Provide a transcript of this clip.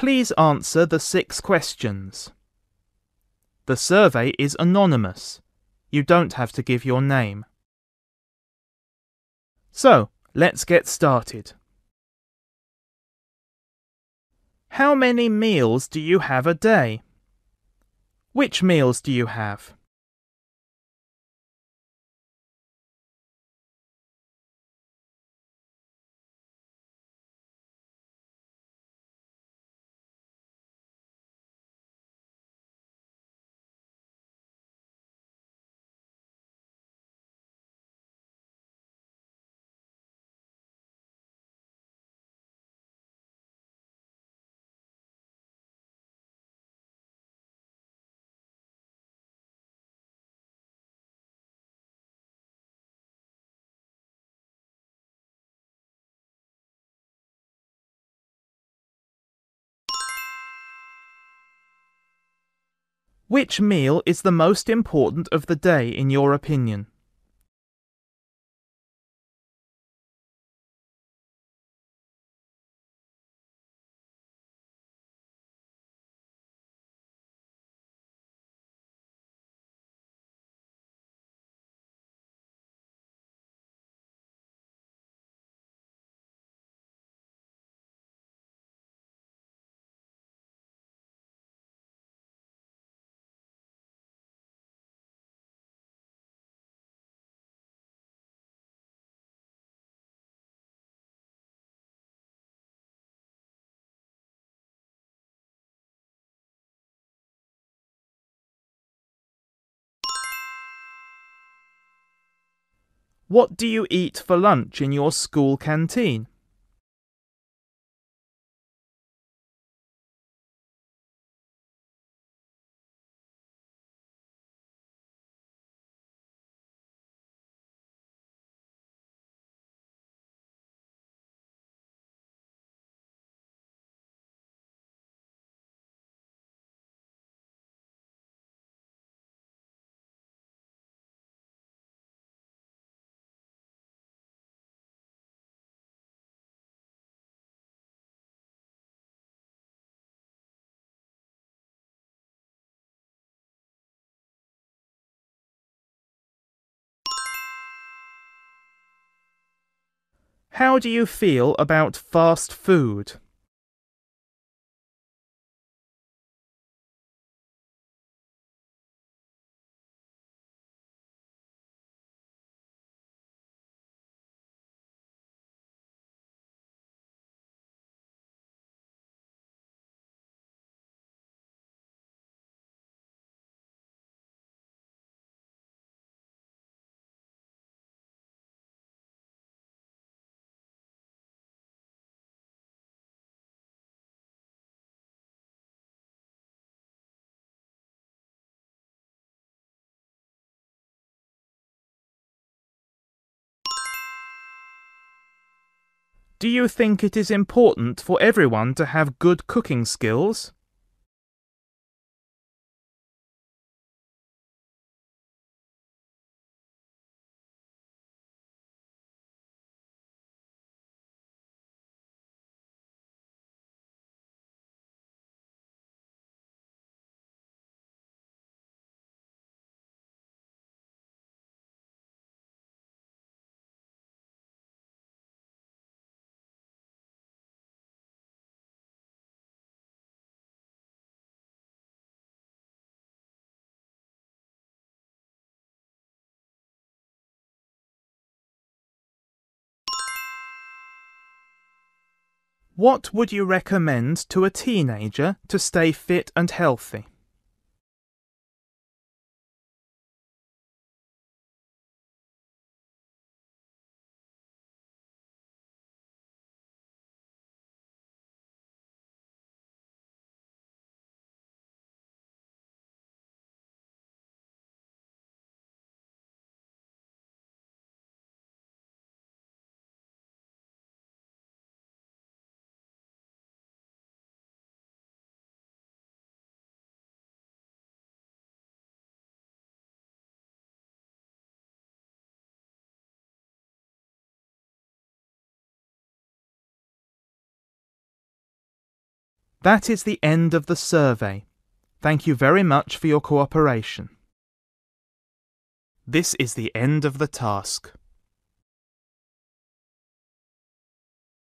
Please answer the six questions. The survey is anonymous. You don't have to give your name. So, let's get started. How many meals do you have a day? Which meals do you have? Which meal is the most important of the day in your opinion? What do you eat for lunch in your school canteen? How do you feel about fast food? Do you think it is important for everyone to have good cooking skills? What would you recommend to a teenager to stay fit and healthy? That is the end of the survey. Thank you very much for your cooperation. This is the end of the task.